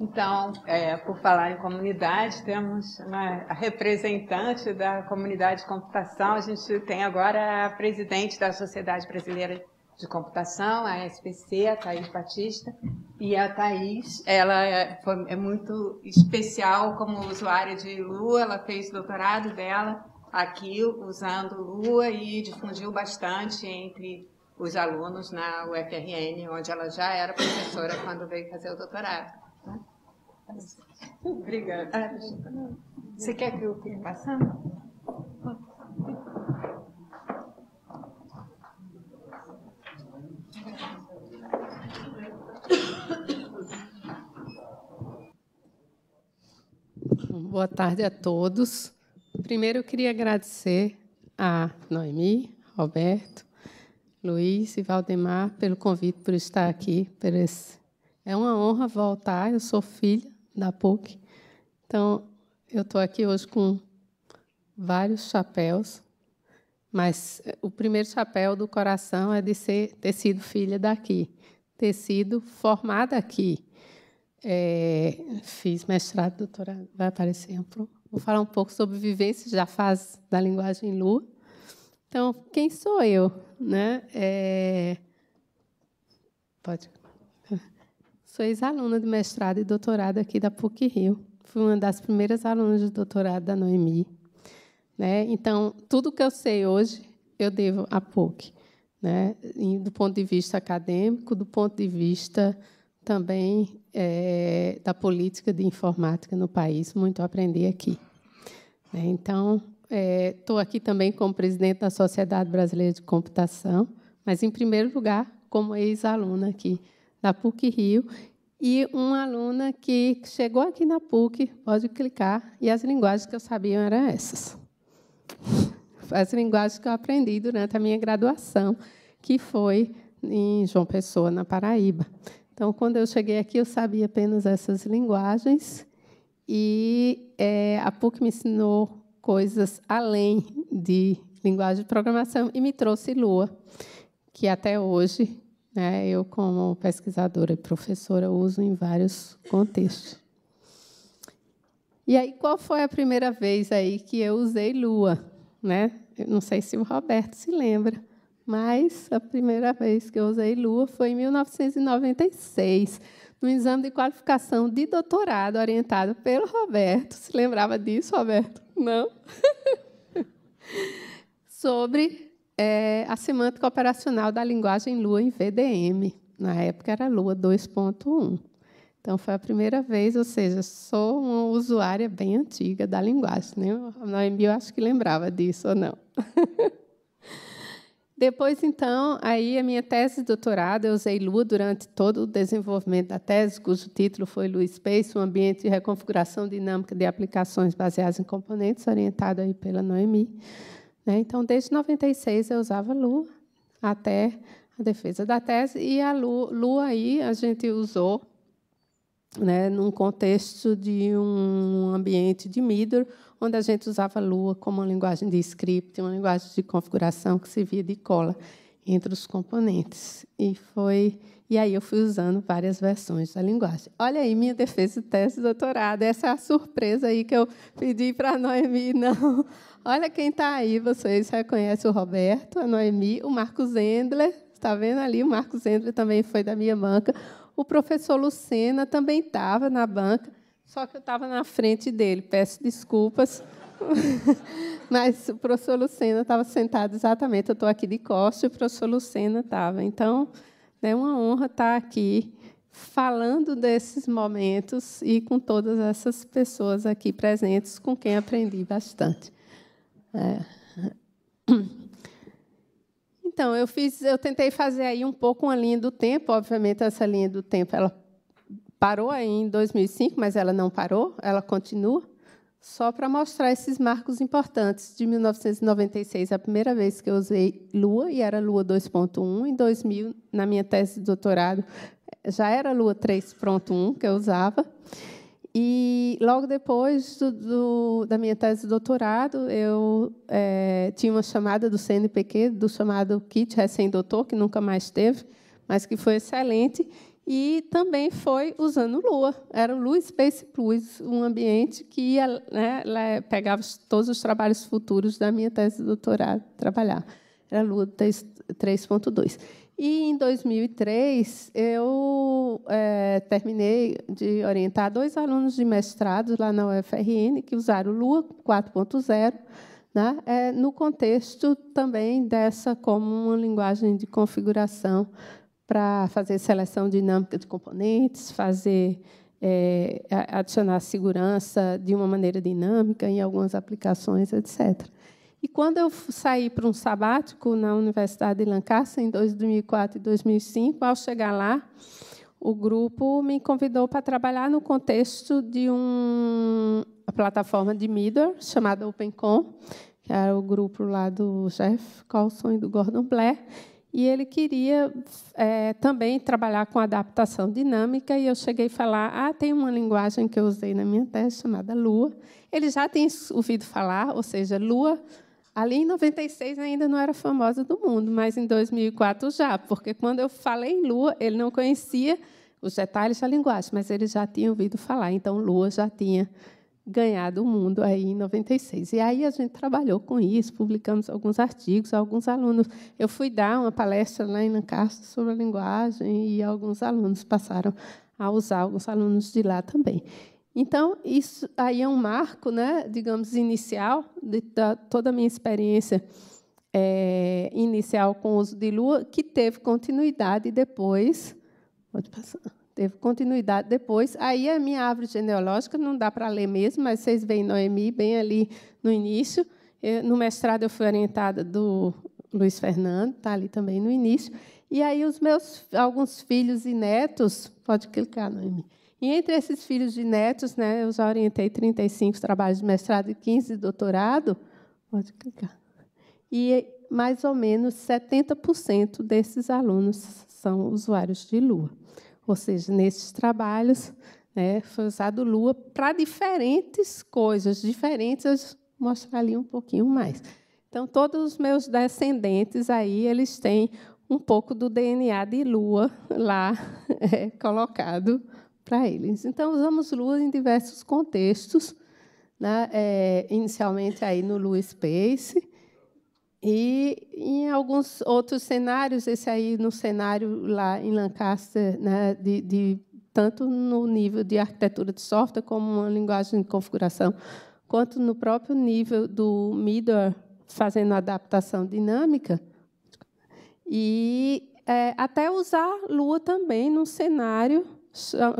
Então, é, por falar em comunidade, temos uma, né, a representante da comunidade de computação. A gente tem agora a presidente da Sociedade Brasileira de Computação, a SPC, a Thaís Batista. E a Thaís, ela é, foi, é muito especial como usuária de Lua, ela fez o doutorado dela aqui usando Lua e difundiu bastante entre os alunos na UFRN, onde ela já era professora quando veio fazer o doutorado. Obrigada. Ah, você quer que eu fique passando? Boa tarde a todos. Primeiro, eu queria agradecer a Noemi, Roberto, Luiz e Valdemar pelo convite, por estar aqui. É uma honra voltar. Eu sou filha da PUC. Então, eu estou aqui hoje com vários chapéus, mas eh, o primeiro chapéu do coração é de ser, ter sido filha daqui, ter sido formada aqui. É, fiz mestrado, doutorado, vai aparecer amplo. Vou falar um pouco sobre vivências da fase da linguagem Lua. Então, quem sou eu? Né? É, pode. Sou ex-aluna de mestrado e doutorado aqui da PUC Rio. Fui uma das primeiras alunas de doutorado da Noemi. Né? Então, tudo que eu sei hoje, eu devo à PUC. Né? E, do ponto de vista acadêmico, do ponto de vista também é, da política de informática no país, muito aprendi aqui. Né? Então, estou é, aqui também como presidente da Sociedade Brasileira de Computação, mas, em primeiro lugar, como ex-aluna aqui da PUC Rio, e uma aluna que chegou aqui na PUC, pode clicar, e as linguagens que eu sabia eram essas. As linguagens que eu aprendi durante a minha graduação, que foi em João Pessoa, na Paraíba. Então, quando eu cheguei aqui, eu sabia apenas essas linguagens, e é, a PUC me ensinou coisas além de linguagem de programação e me trouxe Lua, que até hoje é, eu, como pesquisadora e professora, uso em vários contextos. E aí, qual foi a primeira vez aí que eu usei lua? Né? Eu não sei se o Roberto se lembra, mas a primeira vez que eu usei lua foi em 1996, no exame de qualificação de doutorado orientado pelo Roberto. Se lembrava disso, Roberto? Não? Sobre é a semântica operacional da linguagem Lua em VDM. Na época era Lua 2.1. Então, foi a primeira vez, ou seja, sou uma usuária bem antiga da linguagem. Né? A Noemi, eu acho que lembrava disso, ou não? Depois, então, aí a minha tese de doutorado, eu usei Lua durante todo o desenvolvimento da tese, cujo título foi Lua Space, um ambiente de reconfiguração dinâmica de aplicações baseadas em componentes, orientado aí pela Noemi. Né? Então, desde 96 eu usava Lua até a defesa da tese e a Lua, Lua aí a gente usou né, num contexto de um ambiente de Midor, onde a gente usava Lua como uma linguagem de script, uma linguagem de configuração que servia de cola entre os componentes. E foi e aí eu fui usando várias versões da linguagem. Olha aí minha defesa de tese de doutorado, essa é a surpresa aí que eu pedi para a Noemi não Olha quem está aí, vocês reconhecem o Roberto, a Noemi, o Marcos Endler, está vendo ali? O Marcos Endler também foi da minha banca. O professor Lucena também estava na banca, só que eu estava na frente dele, peço desculpas. Mas o professor Lucena estava sentado exatamente, eu estou aqui de costas e o professor Lucena estava. Então, é uma honra estar tá aqui falando desses momentos e com todas essas pessoas aqui presentes com quem aprendi bastante. É. Então, eu fiz, eu tentei fazer aí um pouco uma linha do tempo. Obviamente, essa linha do tempo ela parou aí em 2005, mas ela não parou, ela continua. Só para mostrar esses marcos importantes. De 1996, a primeira vez que eu usei Lua, e era Lua 2.1. Em 2000, na minha tese de doutorado, já era Lua 3.1 que eu usava. E logo depois do, do, da minha tese de doutorado, eu é, tinha uma chamada do CNPq, do chamado kit recém-doutor, que nunca mais teve, mas que foi excelente. E também foi usando Lua. Era o Lua Space Plus, um ambiente que ia, né, pegava todos os trabalhos futuros da minha tese de doutorado trabalhar. Era Lua 3.2. E em 2003 eu é, terminei de orientar dois alunos de mestrado lá na UFRN que usaram Lua 4.0, né, é, no contexto também dessa como uma linguagem de configuração para fazer seleção dinâmica de componentes, fazer é, adicionar segurança de uma maneira dinâmica em algumas aplicações, etc. E quando eu saí para um sabático na Universidade de Lancaster, em 2004 e 2005, ao chegar lá, o grupo me convidou para trabalhar no contexto de uma plataforma de middle chamada OpenCon, que era o grupo lá do Jeff Colson e do Gordon Blair, e ele queria é, também trabalhar com adaptação dinâmica, e eu cheguei a falar, ah, tem uma linguagem que eu usei na minha tese chamada Lua. Ele já tinha ouvido falar, ou seja, Lua Ali em 96 ainda não era famosa do mundo, mas em 2004 já, porque quando eu falei em Lua, ele não conhecia os detalhes da linguagem, mas ele já tinha ouvido falar, então Lua já tinha ganhado o mundo aí em 96. E aí a gente trabalhou com isso, publicamos alguns artigos, alguns alunos. Eu fui dar uma palestra lá em Lancaster sobre a linguagem e alguns alunos passaram a usar, alguns alunos de lá também. Então, isso aí é um marco, né, digamos, inicial de toda a minha experiência é, inicial com o uso de lua, que teve continuidade depois. Pode passar. Teve continuidade depois. Aí a minha árvore genealógica não dá para ler mesmo, mas vocês veem Noemi bem ali no início. no mestrado eu fui orientada do Luiz Fernando, está ali também no início. E aí os meus alguns filhos e netos, pode clicar, Noemi. E entre esses filhos de netos, né, eu já orientei 35 trabalhos de mestrado e 15 de doutorado. Pode clicar. E mais ou menos 70% desses alunos são usuários de Lua. Ou seja, nesses trabalhos né, foi usado Lua para diferentes coisas, diferentes, eu mostrar ali um pouquinho mais. Então, todos os meus descendentes aí, eles têm um pouco do DNA de Lua lá é, colocado para eles. Então, usamos Lua em diversos contextos, né? é, inicialmente aí no Lua Space, e em alguns outros cenários, esse aí no cenário lá em Lancaster, né? de, de, tanto no nível de arquitetura de software como uma linguagem de configuração, quanto no próprio nível do middleware, fazendo adaptação dinâmica, e é, até usar Lua também num cenário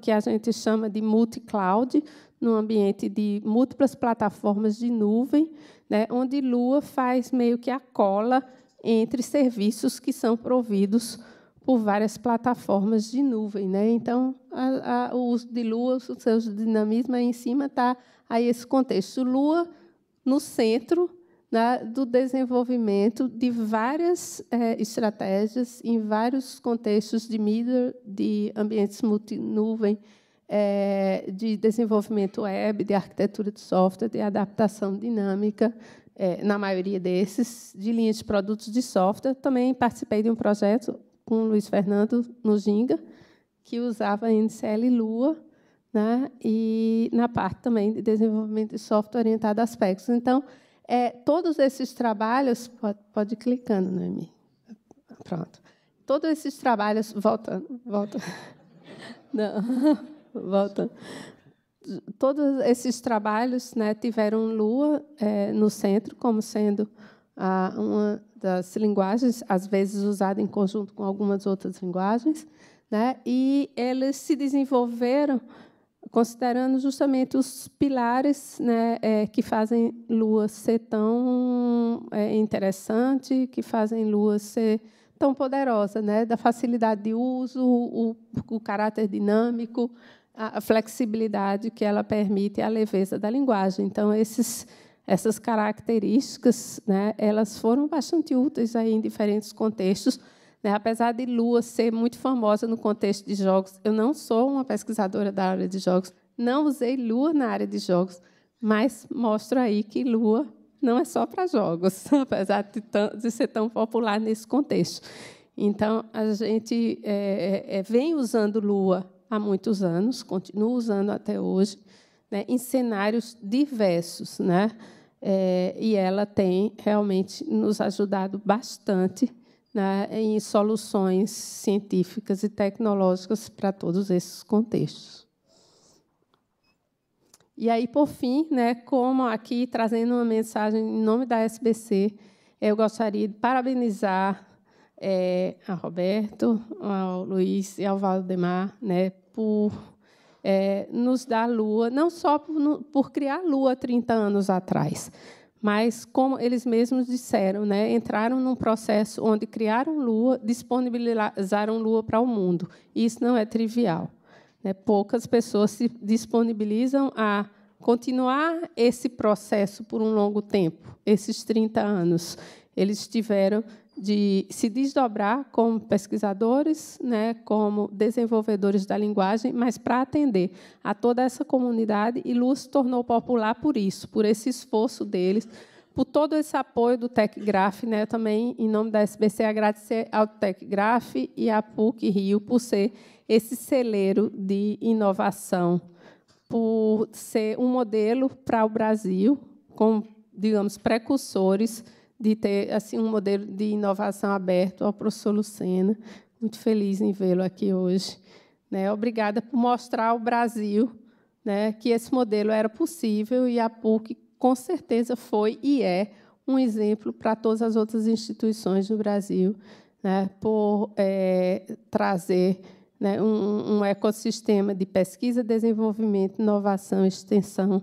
que a gente chama de multi-cloud, num ambiente de múltiplas plataformas de nuvem, né, onde Lua faz meio que a cola entre serviços que são providos por várias plataformas de nuvem. Né? Então, a, a, o uso de Lua, o seu dinamismo aí em cima está aí esse contexto. Lua no centro né, do desenvolvimento de várias é, estratégias em vários contextos de mídia, de ambientes multinuvem, é, de desenvolvimento web, de arquitetura de software, de adaptação dinâmica, é, na maioria desses, de linhas de produtos de software. Também participei de um projeto com o Luiz Fernando no Ginga, que usava NCL Lua, né, e na parte também de desenvolvimento de software orientado a aspectos. Então, é, todos esses trabalhos, pode, pode ir clicando, Noemi. Né, Pronto. Todos esses trabalhos, volta, volta. Não, volta. Todos esses trabalhos né, tiveram lua é, no centro, como sendo a, uma das linguagens, às vezes usada em conjunto com algumas outras linguagens, né, e eles se desenvolveram considerando justamente os pilares né, é, que fazem Lua ser tão é, interessante, que fazem Lua ser tão poderosa, né, da facilidade de uso, o, o caráter dinâmico, a, flexibilidade que ela permite, a leveza da linguagem. Então, esses essas características, né, elas foram bastante úteis aí em diferentes contextos, né? Apesar de Lua ser muito famosa no contexto de jogos, eu não sou uma pesquisadora da área de jogos, não usei Lua na área de jogos, mas mostro aí que Lua não é só para jogos, apesar de, de, ser tão popular nesse contexto. Então, a gente é, é, é, vem usando Lua há muitos anos, continua usando até hoje, né, em cenários diversos. Né? É, e ela tem realmente nos ajudado bastante né, em soluções científicas e tecnológicas para todos esses contextos. E aí, por fim, né, como aqui trazendo uma mensagem em nome da SBC, eu gostaria de parabenizar é, a Roberto, ao Luiz e ao Valdemar né, por é, nos dar lua, não só por, por criar lua 30 anos atrás, mas como eles mesmos disseram, né, entraram num processo onde criaram Lua, disponibilizaram Lua para o mundo. Isso não é trivial. Né? Poucas pessoas se disponibilizam a continuar esse processo por um longo tempo, esses 30 anos. Eles tiveram de se desdobrar como pesquisadores, né, como desenvolvedores da linguagem, mas para atender a toda essa comunidade, e Luz se tornou popular por isso, por esse esforço deles, por todo esse apoio do TecGraph, né, também em nome da SBC agradecer ao TecGraph e à PUC Rio por ser esse celeiro de inovação, por ser um modelo para o Brasil, com digamos precursores de ter assim um modelo de inovação aberto ao professor Lucena. Muito feliz em vê-lo aqui hoje. Né? Obrigada por mostrar ao Brasil né, que esse modelo era possível e a PUC, com certeza, foi e é um exemplo para todas as outras instituições do Brasil né, por é, trazer né, um, um ecossistema de pesquisa, desenvolvimento, inovação e extensão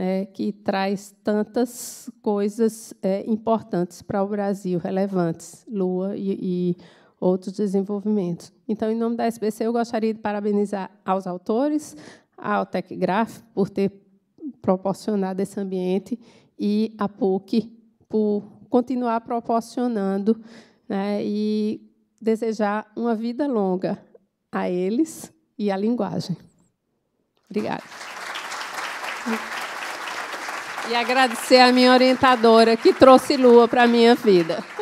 né, que traz tantas coisas é, importantes para o Brasil, relevantes, Lua e, e outros desenvolvimentos. Então, em nome da SBC, eu gostaria de parabenizar aos autores, ao TecGraph, por ter proporcionado esse ambiente e a PUC por continuar proporcionando né, e desejar uma vida longa a eles e à linguagem. Obrigada. E agradecer a minha orientadora que trouxe lua para minha vida.